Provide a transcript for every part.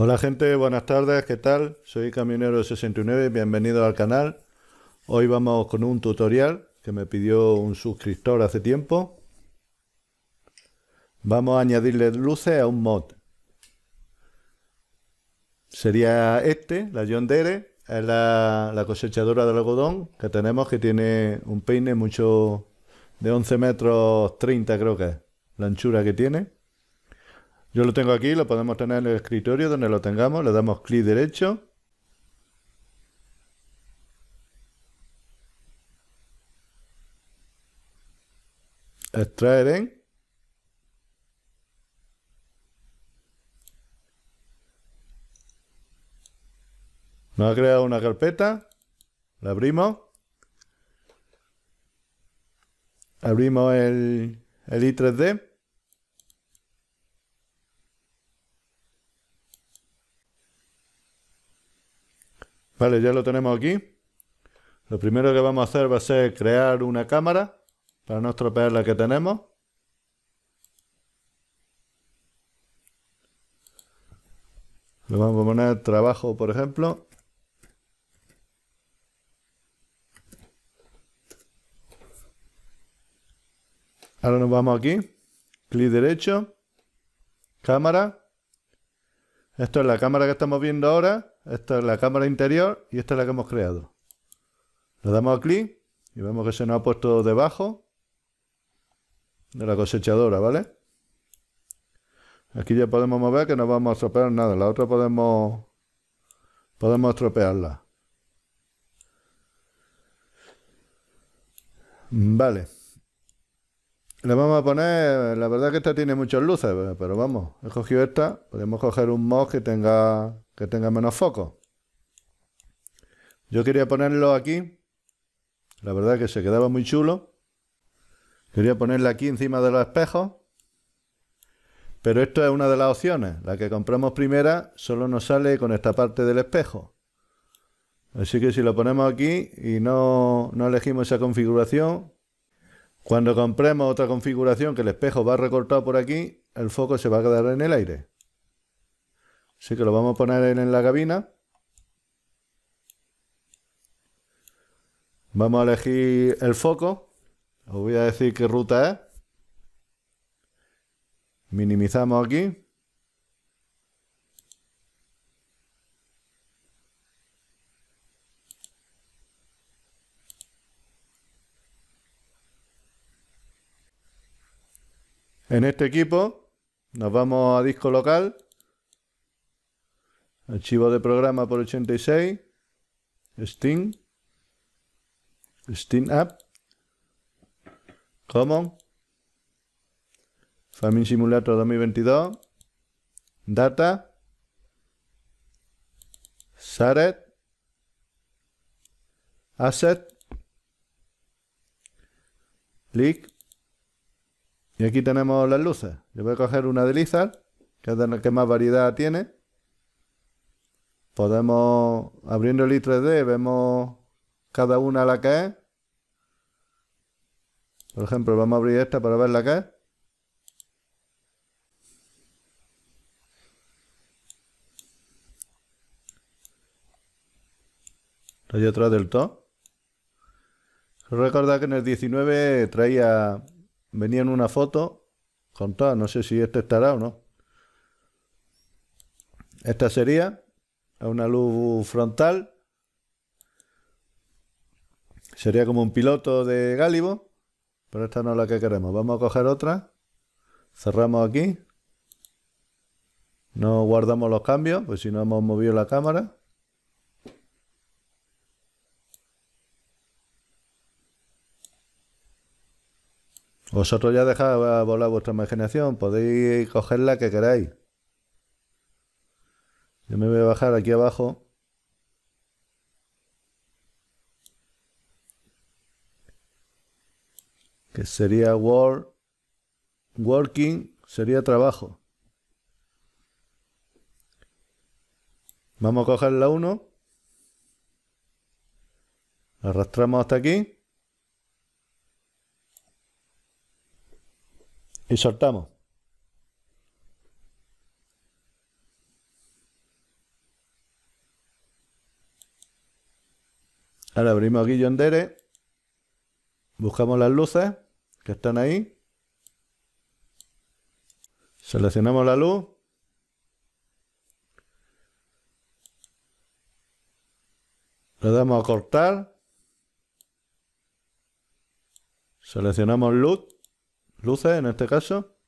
Hola gente, buenas tardes, ¿qué tal? Soy Camionero69, bienvenido al canal. Hoy vamos con un tutorial que me pidió un suscriptor hace tiempo. Vamos a añadirle luces a un mod. Sería este, la John Dere, es la, la cosechadora del algodón que tenemos que tiene un peine mucho de 11 metros 30 creo que es la anchura que tiene. Yo lo tengo aquí, lo podemos tener en el escritorio donde lo tengamos, le damos clic derecho. Extraer en. Nos ha creado una carpeta. La abrimos. Abrimos el, el i3D. Vale, ya lo tenemos aquí. Lo primero que vamos a hacer va a ser crear una cámara para no estropear la que tenemos. Le vamos a poner trabajo, por ejemplo. Ahora nos vamos aquí, clic derecho, cámara. Esto es la cámara que estamos viendo ahora. Esta es la cámara interior y esta es la que hemos creado. Le damos a clic y vemos que se nos ha puesto debajo de la cosechadora, ¿vale? Aquí ya podemos mover que no vamos a estropear nada. La otra podemos, podemos estropearla. Vale. Le vamos a poner, la verdad que esta tiene muchas luces, pero vamos, he cogido esta, podemos coger un mod que tenga que tenga menos foco. Yo quería ponerlo aquí. La verdad que se quedaba muy chulo. Quería ponerla aquí encima de los espejos. Pero esto es una de las opciones. La que compramos primera solo nos sale con esta parte del espejo. Así que si lo ponemos aquí y no, no elegimos esa configuración, cuando compremos otra configuración que el espejo va recortado por aquí, el foco se va a quedar en el aire. Así que lo vamos a poner en la cabina. Vamos a elegir el foco. Os voy a decir qué ruta es. Minimizamos aquí. En este equipo nos vamos a disco local Archivo de programa por 86. Steam. Steam App. Common. Farming Simulator 2022. Data. Saret. Asset. Leak, Y aquí tenemos las luces. Le voy a coger una de Lizard, que es que más variedad tiene podemos, abriendo el i3D, vemos cada una la que es. Por ejemplo, vamos a abrir esta para ver la que es. Hay otra del top. Recordad que en el 19 traía, venía en una foto con todas No sé si esta estará o no. Esta sería a una luz frontal. Sería como un piloto de gálibo, pero esta no es la que queremos. Vamos a coger otra. Cerramos aquí. No guardamos los cambios, pues si no hemos movido la cámara. Vosotros ya dejad volar vuestra imaginación, podéis coger la que queráis. Yo me voy a bajar aquí abajo. Que sería work, working, sería trabajo. Vamos a coger la 1. Arrastramos hasta aquí. Y soltamos. Ahora abrimos aquí dere. Buscamos las luces que están ahí. Seleccionamos la luz. Le damos a cortar. Seleccionamos luz, luces en este caso.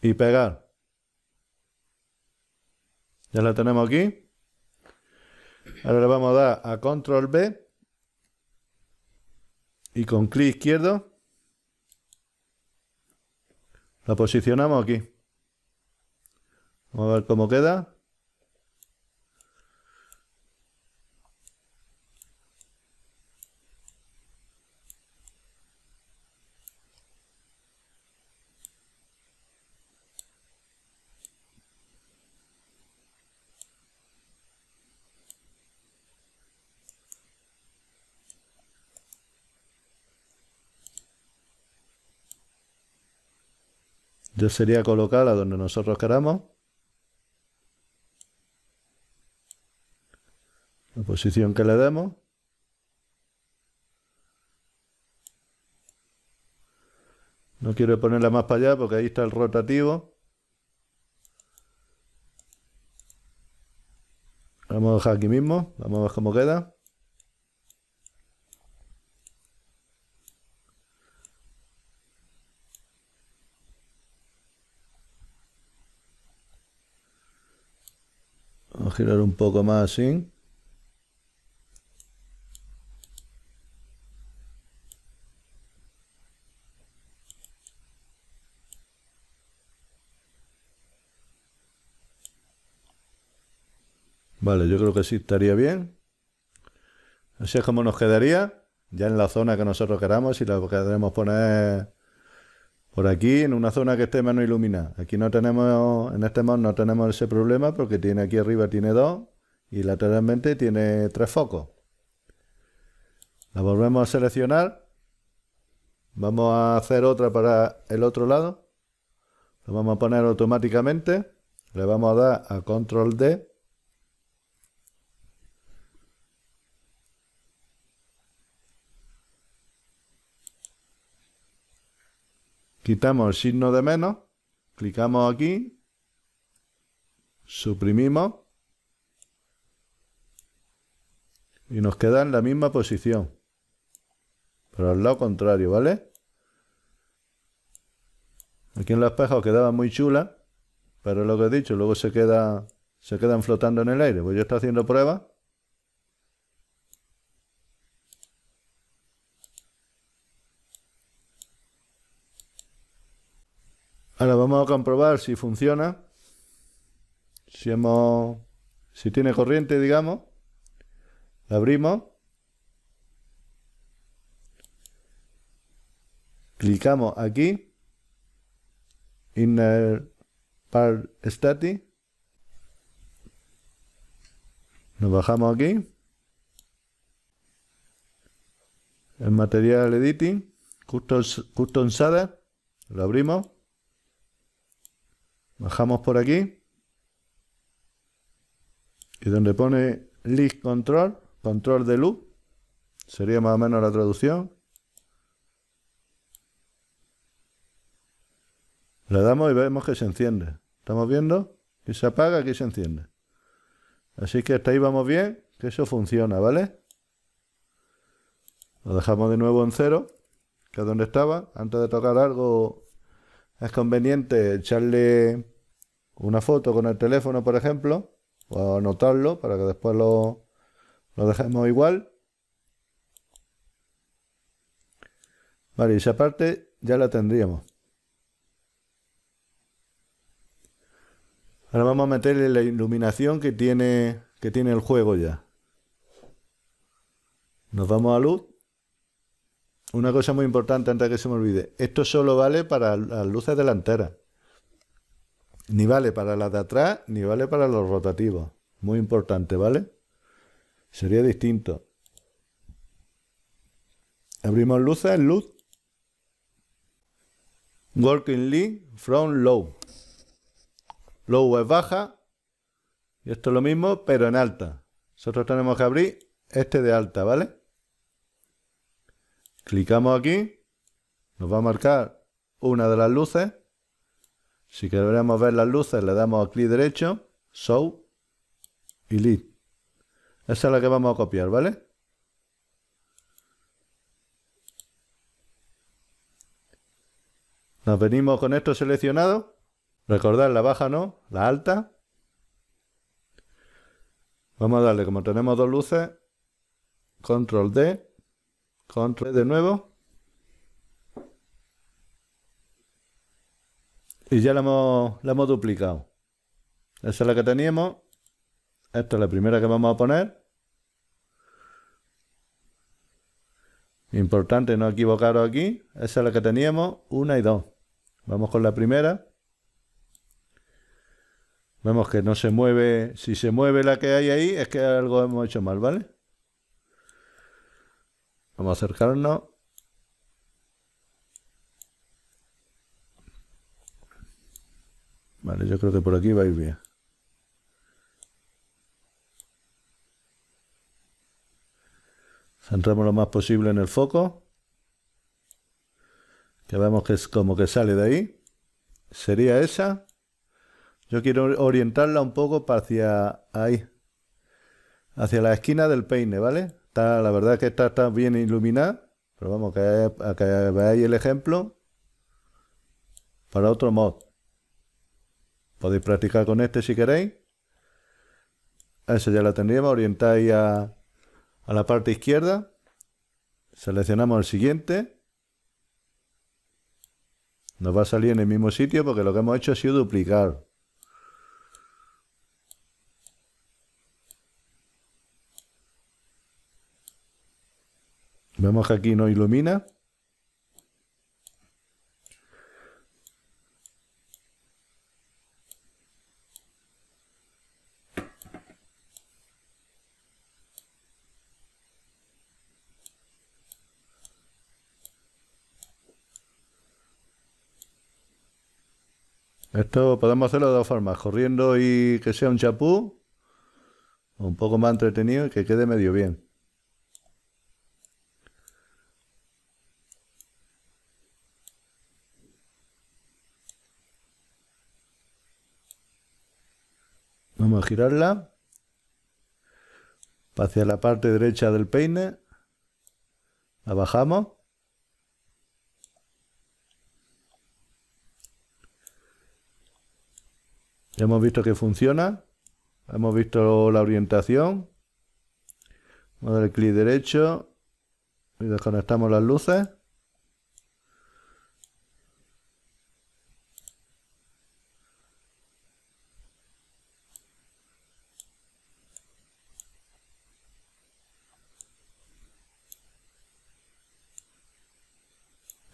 Y pegar. Ya la tenemos aquí. Ahora le vamos a dar a control B y con clic izquierdo la posicionamos aquí. Vamos a ver cómo queda. Yo sería colocarla donde nosotros queramos. La posición que le demos. No quiero ponerla más para allá porque ahí está el rotativo. Vamos a dejar aquí mismo. Vamos a ver cómo queda. girar un poco más así. Vale, yo creo que sí estaría bien. Así es como nos quedaría, ya en la zona que nosotros queramos y la queremos poner por aquí, en una zona que esté menos iluminada. Aquí no tenemos, en este modo no tenemos ese problema porque tiene aquí arriba tiene dos y lateralmente tiene tres focos. La volvemos a seleccionar. Vamos a hacer otra para el otro lado. Lo vamos a poner automáticamente. Le vamos a dar a control D Quitamos el signo de menos, clicamos aquí, suprimimos y nos queda en la misma posición, pero al lado contrario, ¿vale? Aquí en la espejo quedaba muy chula, pero lo que he dicho, luego se, queda, se quedan flotando en el aire. Pues yo estoy haciendo pruebas Ahora vamos a comprobar si funciona. Si hemos. Si tiene corriente, digamos. abrimos. Clicamos aquí. Inner part static. Nos bajamos aquí. El material editing. Custom, custom Lo abrimos. Bajamos por aquí. Y donde pone list control, control de luz. sería más o menos la traducción. Le damos y vemos que se enciende. ¿Estamos viendo? Que se apaga, que se enciende. Así que hasta ahí vamos bien, que eso funciona, ¿vale? Lo dejamos de nuevo en cero, que es donde estaba. Antes de tocar algo es conveniente echarle una foto con el teléfono, por ejemplo, o anotarlo para que después lo, dejemos igual. Vale, esa parte ya la tendríamos. Ahora vamos a meterle la iluminación que tiene, que tiene el juego ya. Nos vamos a luz. Una cosa muy importante antes de que se me olvide. Esto solo vale para las luces delanteras. Ni vale para las de atrás, ni vale para los rotativos. Muy importante, ¿vale? Sería distinto. Abrimos luces, luz. Working lead from low. Low es baja. Y esto es lo mismo, pero en alta. Nosotros tenemos que abrir este de alta, ¿vale? Clicamos aquí. Nos va a marcar una de las luces. Si queremos ver las luces, le damos clic derecho, Show y Lead. Esa es la que vamos a copiar, ¿vale? Nos venimos con esto seleccionado. Recordad la baja no, la alta. Vamos a darle, como tenemos dos luces, control D, control D e de nuevo. Y ya la hemos, la hemos duplicado. Esa es la que teníamos. Esta es la primera que vamos a poner. Importante no equivocaros aquí. Esa es la que teníamos, una y dos. Vamos con la primera. Vemos que no se mueve. Si se mueve la que hay ahí, es que algo hemos hecho mal, ¿vale? Vamos a acercarnos. Vale, yo creo que por aquí vais bien. Centramos lo más posible en el foco. Que vemos que es como que sale de ahí. Sería esa. Yo quiero orientarla un poco hacia ahí. Hacia la esquina del peine, ¿vale? Está, la verdad que está, bien iluminada. Pero vamos, que veáis el ejemplo. Para otro mod. Podéis practicar con este si queréis. Ese ya la tendríamos. Orientáis a, a la parte izquierda. Seleccionamos el siguiente. Nos va a salir en el mismo sitio porque lo que hemos hecho ha sido duplicar. Vemos que aquí no ilumina. Esto podemos hacerlo de dos formas, corriendo y que sea un chapú, un poco más entretenido y que quede medio bien. Vamos a girarla hacia la parte derecha del peine, la bajamos Hemos visto que funciona. Hemos visto la orientación. Vamos a dar clic derecho. Y desconectamos las luces.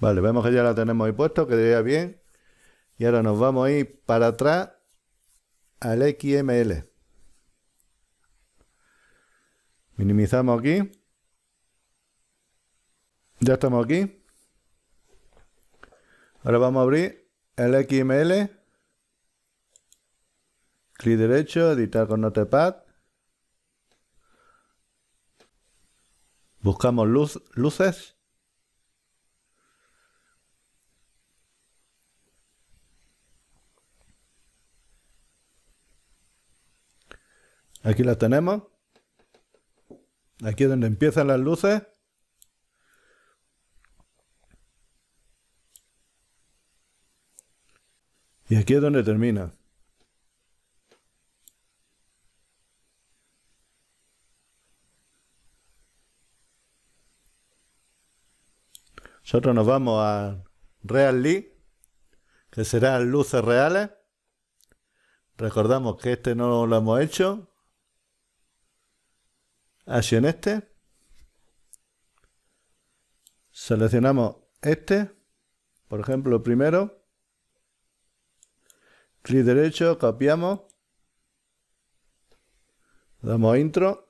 Vale, vemos que ya la tenemos ahí puesto, quedaría bien. Y ahora nos vamos a ir para atrás al XML. Minimizamos aquí. Ya estamos aquí. Ahora vamos a abrir el XML. Clic derecho, editar con Notepad. Buscamos luz, luces. Aquí la tenemos. Aquí es donde empiezan las luces. Y aquí es donde termina. Nosotros nos vamos a Real Lee, que serán luces reales. Recordamos que este no lo hemos hecho, en este. Seleccionamos este, por ejemplo, primero. Clic derecho, copiamos. Damos intro.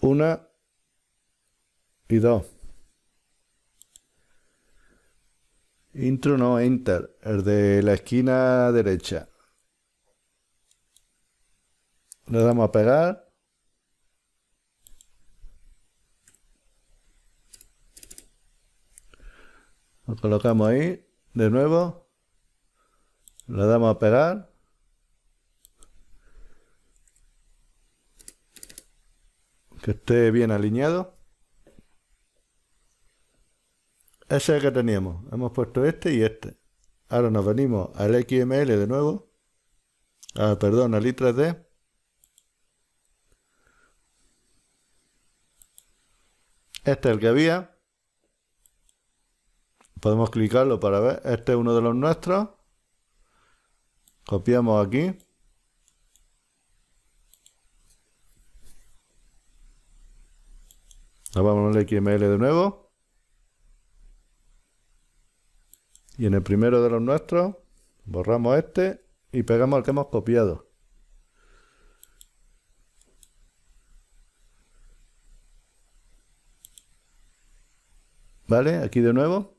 Una y dos. Intro no, Enter, el de la esquina derecha. Le damos a pegar. Lo colocamos ahí, de nuevo. Le damos a pegar. Que esté bien alineado. Ese es el que teníamos. Hemos puesto este y este. Ahora nos venimos al XML de nuevo. Ah, perdón, al I3D. Este es el que había. Podemos clicarlo para ver. Este es uno de los nuestros. Copiamos aquí. Nos vamos al XML de nuevo. Y en el primero de los nuestros, borramos este y pegamos el que hemos copiado. ¿Vale? Aquí de nuevo.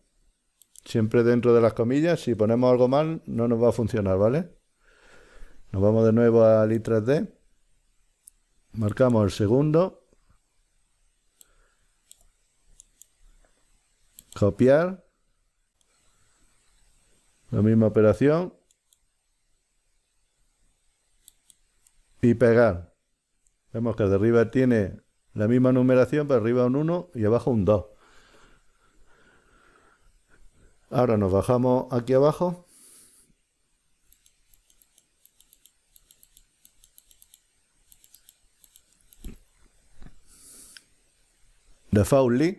Siempre dentro de las comillas. Si ponemos algo mal, no nos va a funcionar, ¿vale? Nos vamos de nuevo al i3D. Marcamos el segundo. Copiar. La misma operación. Y pegar. Vemos que de arriba tiene la misma numeración, pero arriba un 1 y abajo un 2. Ahora nos bajamos aquí abajo. Default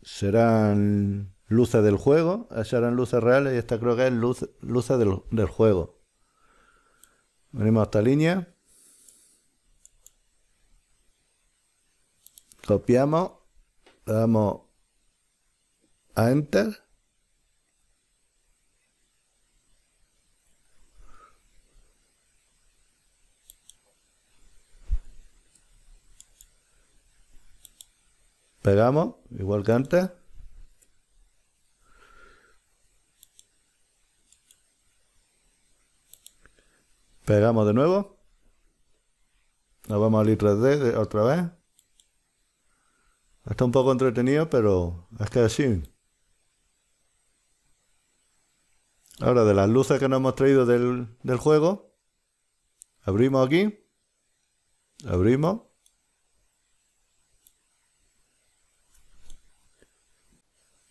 serán luces del juego, esas eran luces reales y esta creo que es luz, luces del, del juego. Venimos a esta línea. Copiamos, le damos a Enter. Pegamos, igual que antes. Pegamos de nuevo. Nos vamos a i d de, otra vez. Está un poco entretenido, pero es que así. Ahora, de las luces que nos hemos traído del, del juego, abrimos aquí. Abrimos.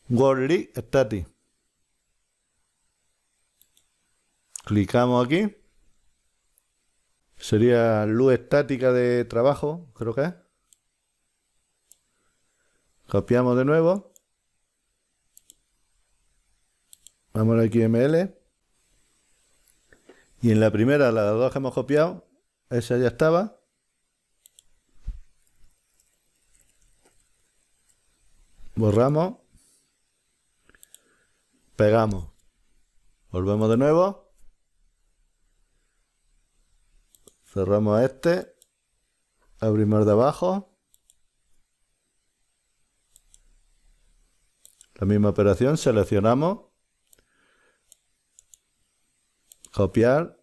Worldly Static. Clicamos aquí. Sería luz estática de trabajo, creo que es. Copiamos de nuevo. Vamos aquí XML. Y en la primera, las dos que hemos copiado, esa ya estaba. Borramos. Pegamos. Volvemos de nuevo. Cerramos este. Abrimos de abajo. La misma operación, seleccionamos. Copiar.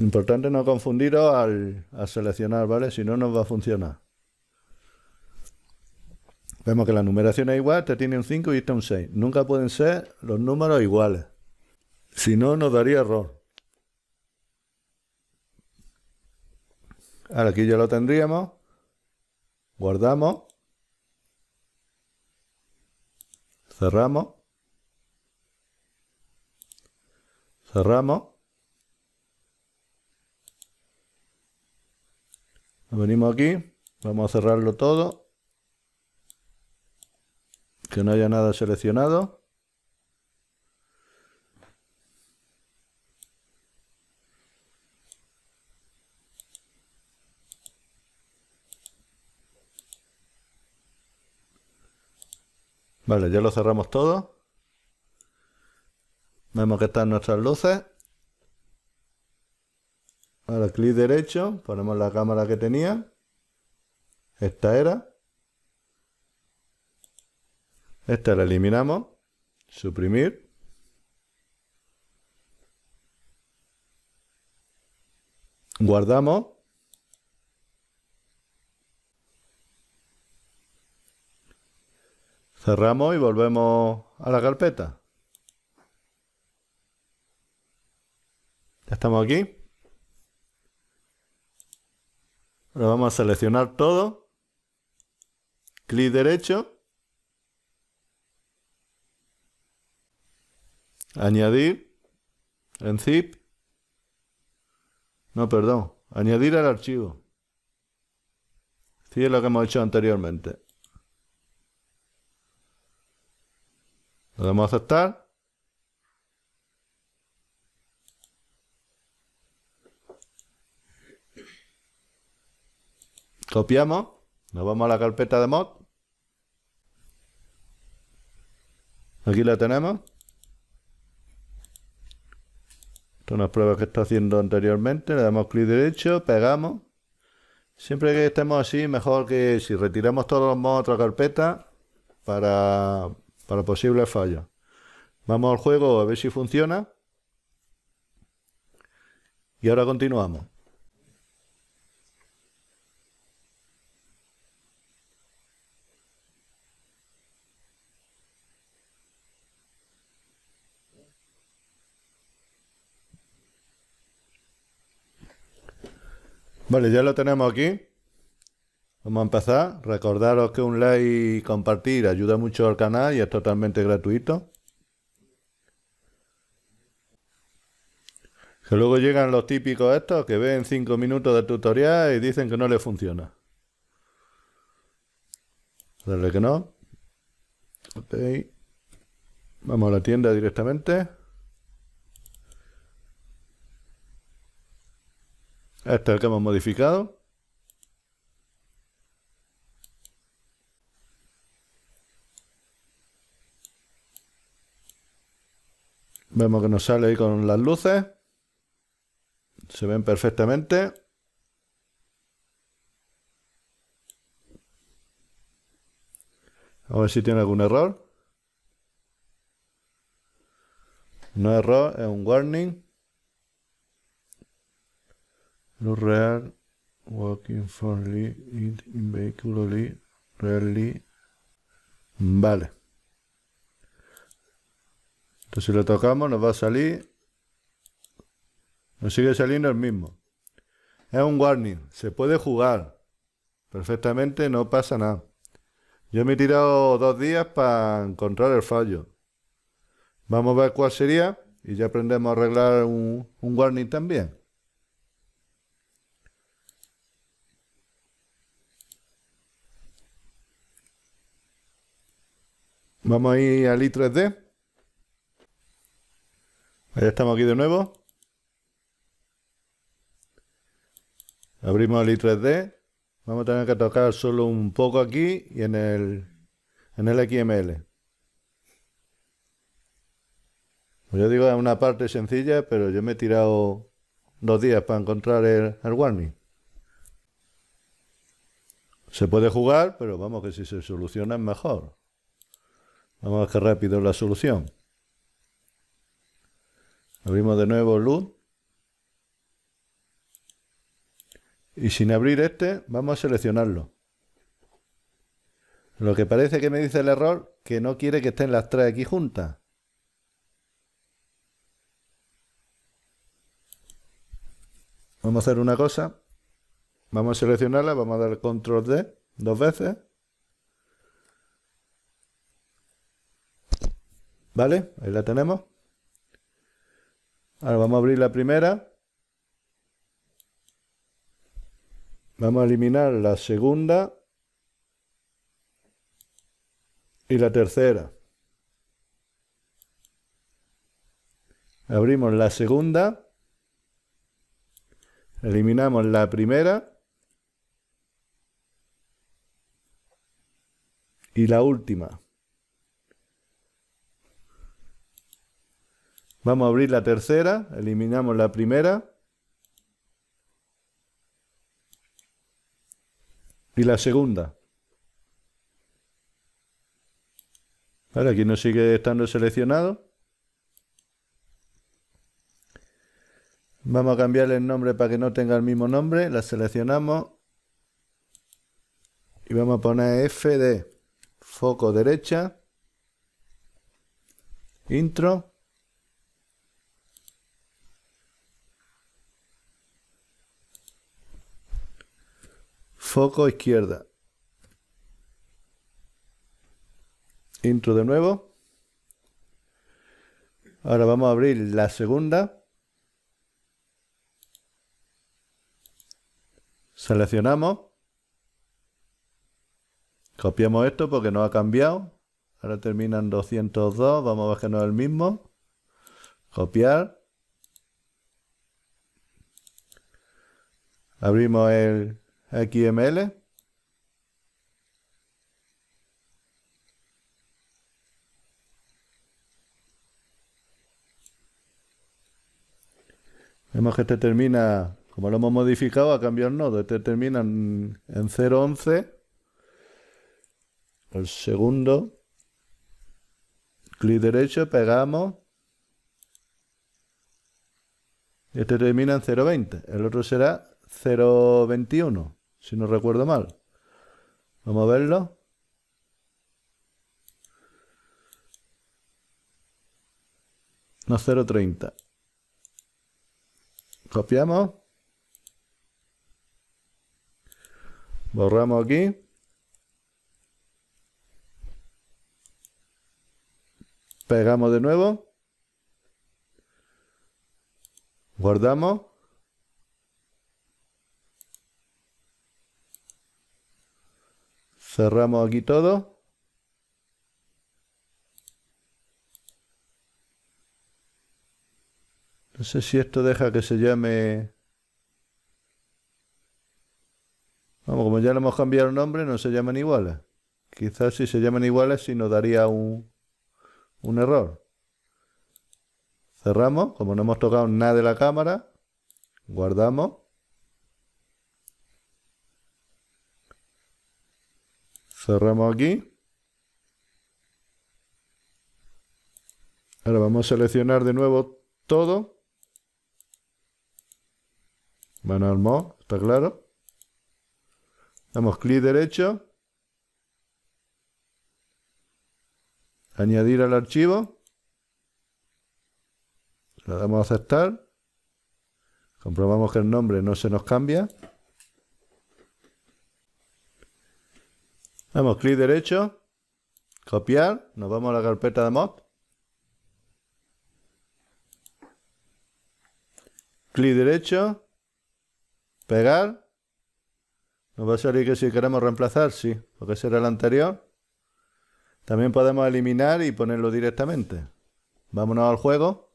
Importante no confundiros al, seleccionar, ¿vale? Si no, nos va a funcionar. Vemos que la numeración es igual, este tiene un 5 y este un 6. Nunca pueden ser los números iguales. Si no, nos daría error. Ahora aquí ya lo tendríamos. Guardamos. Cerramos. Cerramos. venimos aquí. Vamos a cerrarlo todo. Que no haya nada seleccionado. Vale, ya lo cerramos todo. Vemos que están nuestras luces. Ahora clic derecho, ponemos la cámara que tenía. Esta era. Esta la eliminamos. Suprimir. Guardamos. Cerramos y volvemos a la carpeta. Ya estamos aquí. Ahora vamos a seleccionar todo. Clic derecho. Añadir. En zip. No, perdón. Añadir al archivo. Sí, es lo que hemos hecho anteriormente. Lo damos a aceptar. Copiamos. Nos vamos a la carpeta de mod. Aquí la tenemos. es una pruebas que está haciendo anteriormente. Le damos clic derecho, pegamos. Siempre que estemos así, mejor que si retiramos todos los mods a otra carpeta para para posibles fallas. Vamos al juego a ver si funciona. Y ahora continuamos. Vale, ya lo tenemos aquí. Vamos a empezar. Recordaros que un like y compartir ayuda mucho al canal y es totalmente gratuito. Que luego llegan los típicos estos que ven 5 minutos de tutorial y dicen que no les funciona. Darle que no. Ok. Vamos a la tienda directamente. Este es el que hemos modificado. Vemos que nos sale ahí con las luces. Se ven perfectamente. A ver si tiene algún error. No error, es un warning. Luz real. Walking for in real Rarely. Vale. Entonces si lo tocamos nos va a salir, nos sigue saliendo el mismo. Es un warning, se puede jugar perfectamente, no pasa nada. Yo me he tirado dos días para encontrar el fallo. Vamos a ver cuál sería y ya aprendemos a arreglar un, un warning también. Vamos a ir al i3D. Ya estamos aquí de nuevo. Abrimos el i3D. Vamos a tener que tocar solo un poco aquí y en el, en el XML. yo digo, es una parte sencilla, pero yo me he tirado dos días para encontrar el, warning. Se puede jugar, pero vamos que si se soluciona es mejor. Vamos a ver qué rápido la solución. Abrimos de nuevo luz. Y sin abrir este, vamos a seleccionarlo. Lo que parece que me dice el error, que no quiere que estén las tres aquí juntas. Vamos a hacer una cosa. Vamos a seleccionarla, vamos a dar control D dos veces. ¿Vale? Ahí la tenemos. Ahora vamos a abrir la primera. Vamos a eliminar la segunda y la tercera. Abrimos la segunda. Eliminamos la primera. Y la última. Vamos a abrir la tercera, eliminamos la primera. Y la segunda. aquí no sigue estando seleccionado. Vamos a cambiarle el nombre para que no tenga el mismo nombre. La seleccionamos. Y vamos a poner F de foco derecha. Intro. foco izquierda. Intro de nuevo. Ahora vamos a abrir la segunda. Seleccionamos. Copiamos esto porque no ha cambiado. Ahora terminan 202. Vamos a ver que no es el mismo. Copiar. Abrimos el XML. Vemos que este termina, como lo hemos modificado, a cambiar el nodo. Este termina en, en 0.11. El segundo. Clic derecho, pegamos. Este termina en 0.20. El otro será 0.21 si no recuerdo mal. Vamos a verlo. No 0.30. Copiamos. Borramos aquí. Pegamos de nuevo. Guardamos. Cerramos aquí todo. No sé si esto deja que se llame... Vamos, como ya le hemos cambiado el nombre, no se llaman iguales. Quizás si se llaman iguales, si nos daría un, un error. Cerramos, como no hemos tocado nada de la cámara, guardamos. Cerramos aquí. Ahora vamos a seleccionar de nuevo todo. manual al mod, está claro. Damos clic derecho. Añadir al archivo. Le damos a aceptar. Comprobamos que el nombre no se nos cambia. Vamos, clic derecho, copiar, nos vamos a la carpeta de mod. Clic derecho, pegar. Nos va a salir que si queremos reemplazar, sí, porque será el anterior. También podemos eliminar y ponerlo directamente. Vámonos al juego.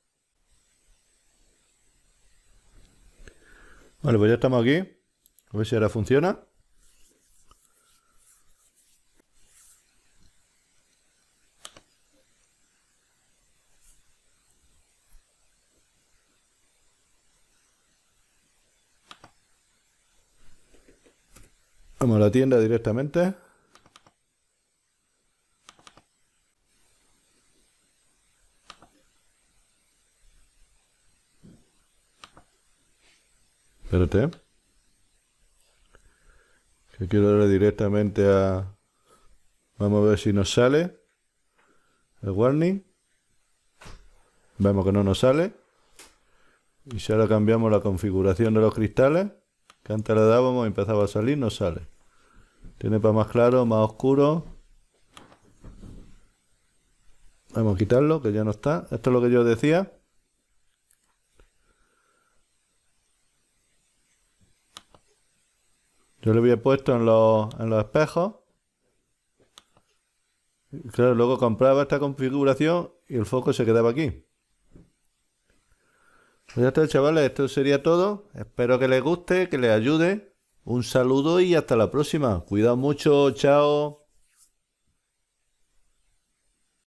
Vale, pues ya estamos aquí. A ver si ahora funciona. Vamos a la tienda directamente. Espérate. Que quiero darle directamente a... Vamos a ver si nos sale. El warning. Vemos que no nos sale. Y si ahora cambiamos la configuración de los cristales que antes le dábamos y empezaba a salir, no sale. Tiene para más claro, más oscuro. Vamos a quitarlo, que ya no está. Esto es lo que yo decía. Yo lo había puesto en los, en los espejos. luego compraba esta configuración y el foco se quedaba aquí. Pues ya chavales, esto sería todo. Espero que les guste, que les ayude. Un saludo y hasta la próxima. Cuidado mucho, chao.